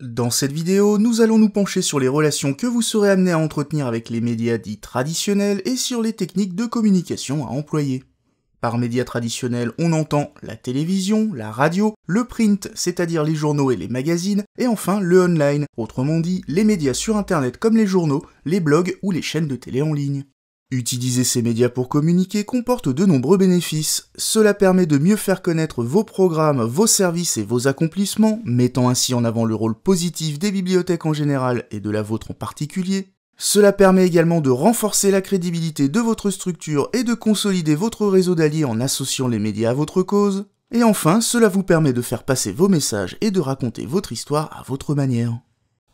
Dans cette vidéo, nous allons nous pencher sur les relations que vous serez amené à entretenir avec les médias dits traditionnels et sur les techniques de communication à employer. Par médias traditionnels, on entend la télévision, la radio, le print, c'est-à-dire les journaux et les magazines, et enfin le online, autrement dit les médias sur Internet comme les journaux, les blogs ou les chaînes de télé en ligne. Utiliser ces médias pour communiquer comporte de nombreux bénéfices. Cela permet de mieux faire connaître vos programmes, vos services et vos accomplissements, mettant ainsi en avant le rôle positif des bibliothèques en général et de la vôtre en particulier. Cela permet également de renforcer la crédibilité de votre structure et de consolider votre réseau d'alliés en associant les médias à votre cause. Et enfin, cela vous permet de faire passer vos messages et de raconter votre histoire à votre manière.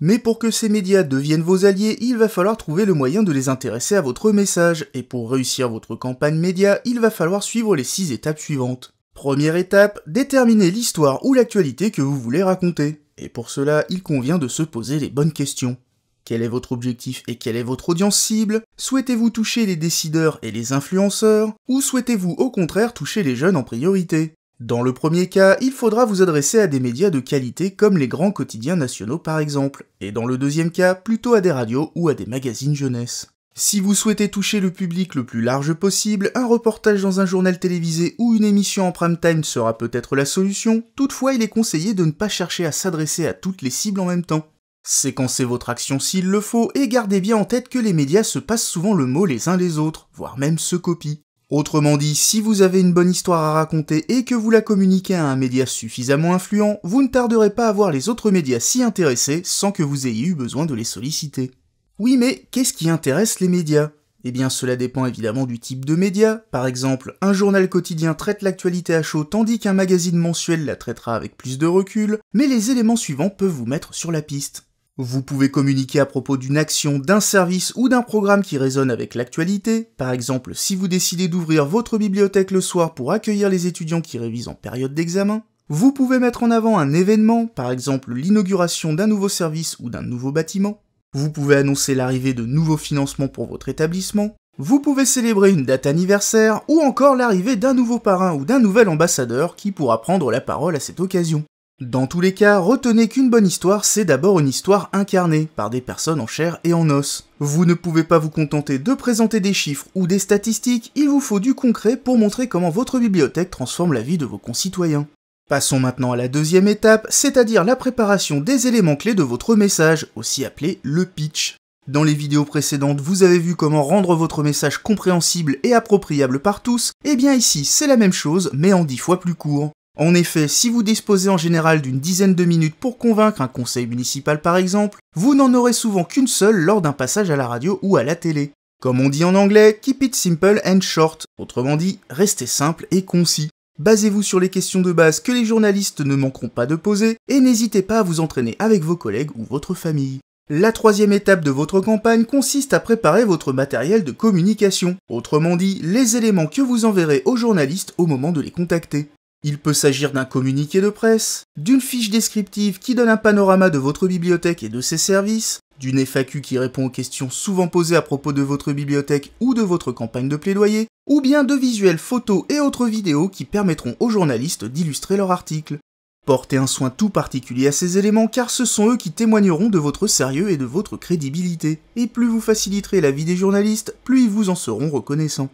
Mais pour que ces médias deviennent vos alliés, il va falloir trouver le moyen de les intéresser à votre message, et pour réussir votre campagne média, il va falloir suivre les 6 étapes suivantes. Première étape, déterminer l'histoire ou l'actualité que vous voulez raconter. Et pour cela, il convient de se poser les bonnes questions. Quel est votre objectif et quelle est votre audience cible Souhaitez-vous toucher les décideurs et les influenceurs Ou souhaitez-vous au contraire toucher les jeunes en priorité dans le premier cas, il faudra vous adresser à des médias de qualité comme les grands quotidiens nationaux par exemple, et dans le deuxième cas, plutôt à des radios ou à des magazines jeunesse. Si vous souhaitez toucher le public le plus large possible, un reportage dans un journal télévisé ou une émission en prime time sera peut-être la solution, toutefois il est conseillé de ne pas chercher à s'adresser à toutes les cibles en même temps. Séquencez votre action s'il le faut et gardez bien en tête que les médias se passent souvent le mot les uns les autres, voire même se copient. Autrement dit, si vous avez une bonne histoire à raconter et que vous la communiquez à un média suffisamment influent, vous ne tarderez pas à voir les autres médias s'y intéresser sans que vous ayez eu besoin de les solliciter. Oui, mais qu'est-ce qui intéresse les médias eh bien, cela dépend évidemment du type de média. Par exemple, un journal quotidien traite l'actualité à chaud tandis qu'un magazine mensuel la traitera avec plus de recul, mais les éléments suivants peuvent vous mettre sur la piste. Vous pouvez communiquer à propos d'une action, d'un service ou d'un programme qui résonne avec l'actualité. Par exemple, si vous décidez d'ouvrir votre bibliothèque le soir pour accueillir les étudiants qui révisent en période d'examen. Vous pouvez mettre en avant un événement, par exemple l'inauguration d'un nouveau service ou d'un nouveau bâtiment. Vous pouvez annoncer l'arrivée de nouveaux financements pour votre établissement. Vous pouvez célébrer une date anniversaire ou encore l'arrivée d'un nouveau parrain ou d'un nouvel ambassadeur qui pourra prendre la parole à cette occasion. Dans tous les cas, retenez qu'une bonne histoire, c'est d'abord une histoire incarnée par des personnes en chair et en os. Vous ne pouvez pas vous contenter de présenter des chiffres ou des statistiques, il vous faut du concret pour montrer comment votre bibliothèque transforme la vie de vos concitoyens. Passons maintenant à la deuxième étape, c'est-à-dire la préparation des éléments clés de votre message, aussi appelé le pitch. Dans les vidéos précédentes, vous avez vu comment rendre votre message compréhensible et appropriable par tous, et eh bien ici c'est la même chose mais en 10 fois plus court. En effet, si vous disposez en général d'une dizaine de minutes pour convaincre un conseil municipal par exemple, vous n'en aurez souvent qu'une seule lors d'un passage à la radio ou à la télé. Comme on dit en anglais, keep it simple and short, autrement dit, restez simple et concis. Basez-vous sur les questions de base que les journalistes ne manqueront pas de poser et n'hésitez pas à vous entraîner avec vos collègues ou votre famille. La troisième étape de votre campagne consiste à préparer votre matériel de communication, autrement dit les éléments que vous enverrez aux journalistes au moment de les contacter. Il peut s'agir d'un communiqué de presse, d'une fiche descriptive qui donne un panorama de votre bibliothèque et de ses services, d'une FAQ qui répond aux questions souvent posées à propos de votre bibliothèque ou de votre campagne de plaidoyer, ou bien de visuels, photos et autres vidéos qui permettront aux journalistes d'illustrer leur article. Portez un soin tout particulier à ces éléments car ce sont eux qui témoigneront de votre sérieux et de votre crédibilité. Et plus vous faciliterez la vie des journalistes, plus ils vous en seront reconnaissants.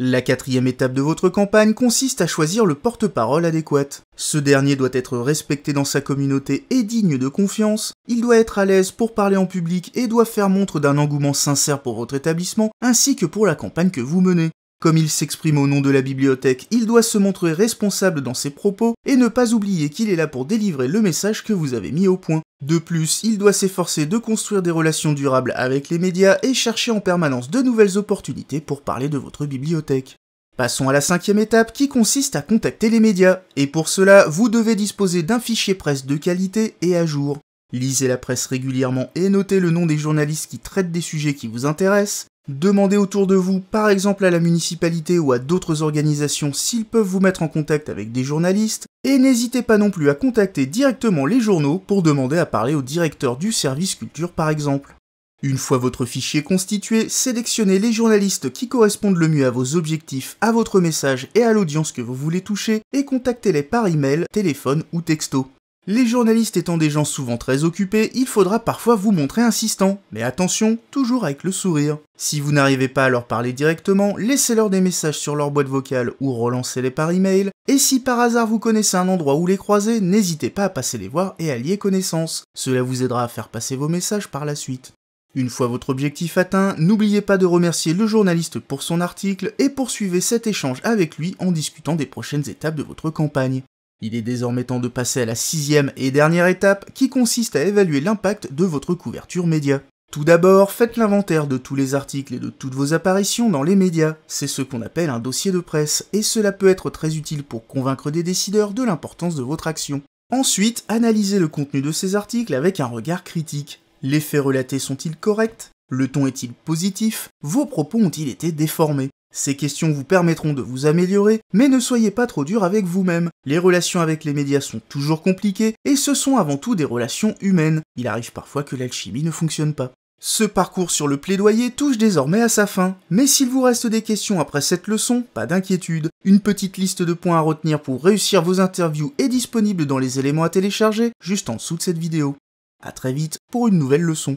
La quatrième étape de votre campagne consiste à choisir le porte-parole adéquat. Ce dernier doit être respecté dans sa communauté et digne de confiance, il doit être à l'aise pour parler en public et doit faire montre d'un engouement sincère pour votre établissement ainsi que pour la campagne que vous menez. Comme il s'exprime au nom de la bibliothèque, il doit se montrer responsable dans ses propos et ne pas oublier qu'il est là pour délivrer le message que vous avez mis au point. De plus, il doit s'efforcer de construire des relations durables avec les médias et chercher en permanence de nouvelles opportunités pour parler de votre bibliothèque. Passons à la cinquième étape qui consiste à contacter les médias, et pour cela, vous devez disposer d'un fichier presse de qualité et à jour. Lisez la presse régulièrement et notez le nom des journalistes qui traitent des sujets qui vous intéressent. Demandez autour de vous, par exemple à la municipalité ou à d'autres organisations, s'ils peuvent vous mettre en contact avec des journalistes. Et n'hésitez pas non plus à contacter directement les journaux pour demander à parler au directeur du service culture par exemple. Une fois votre fichier constitué, sélectionnez les journalistes qui correspondent le mieux à vos objectifs, à votre message et à l'audience que vous voulez toucher et contactez-les par email, téléphone ou texto. Les journalistes étant des gens souvent très occupés, il faudra parfois vous montrer insistant, mais attention, toujours avec le sourire. Si vous n'arrivez pas à leur parler directement, laissez-leur des messages sur leur boîte vocale ou relancez-les par email, et si par hasard vous connaissez un endroit où les croiser, n'hésitez pas à passer les voir et à lier connaissance, cela vous aidera à faire passer vos messages par la suite. Une fois votre objectif atteint, n'oubliez pas de remercier le journaliste pour son article et poursuivez cet échange avec lui en discutant des prochaines étapes de votre campagne. Il est désormais temps de passer à la sixième et dernière étape qui consiste à évaluer l'impact de votre couverture média. Tout d'abord, faites l'inventaire de tous les articles et de toutes vos apparitions dans les médias. C'est ce qu'on appelle un dossier de presse, et cela peut être très utile pour convaincre des décideurs de l'importance de votre action. Ensuite, analysez le contenu de ces articles avec un regard critique. Les faits relatés sont-ils corrects Le ton est-il positif Vos propos ont-ils été déformés ces questions vous permettront de vous améliorer, mais ne soyez pas trop dur avec vous-même. Les relations avec les médias sont toujours compliquées, et ce sont avant tout des relations humaines. Il arrive parfois que l'alchimie ne fonctionne pas. Ce parcours sur le plaidoyer touche désormais à sa fin, mais s'il vous reste des questions après cette leçon, pas d'inquiétude. Une petite liste de points à retenir pour réussir vos interviews est disponible dans les éléments à télécharger, juste en dessous de cette vidéo. À très vite pour une nouvelle leçon.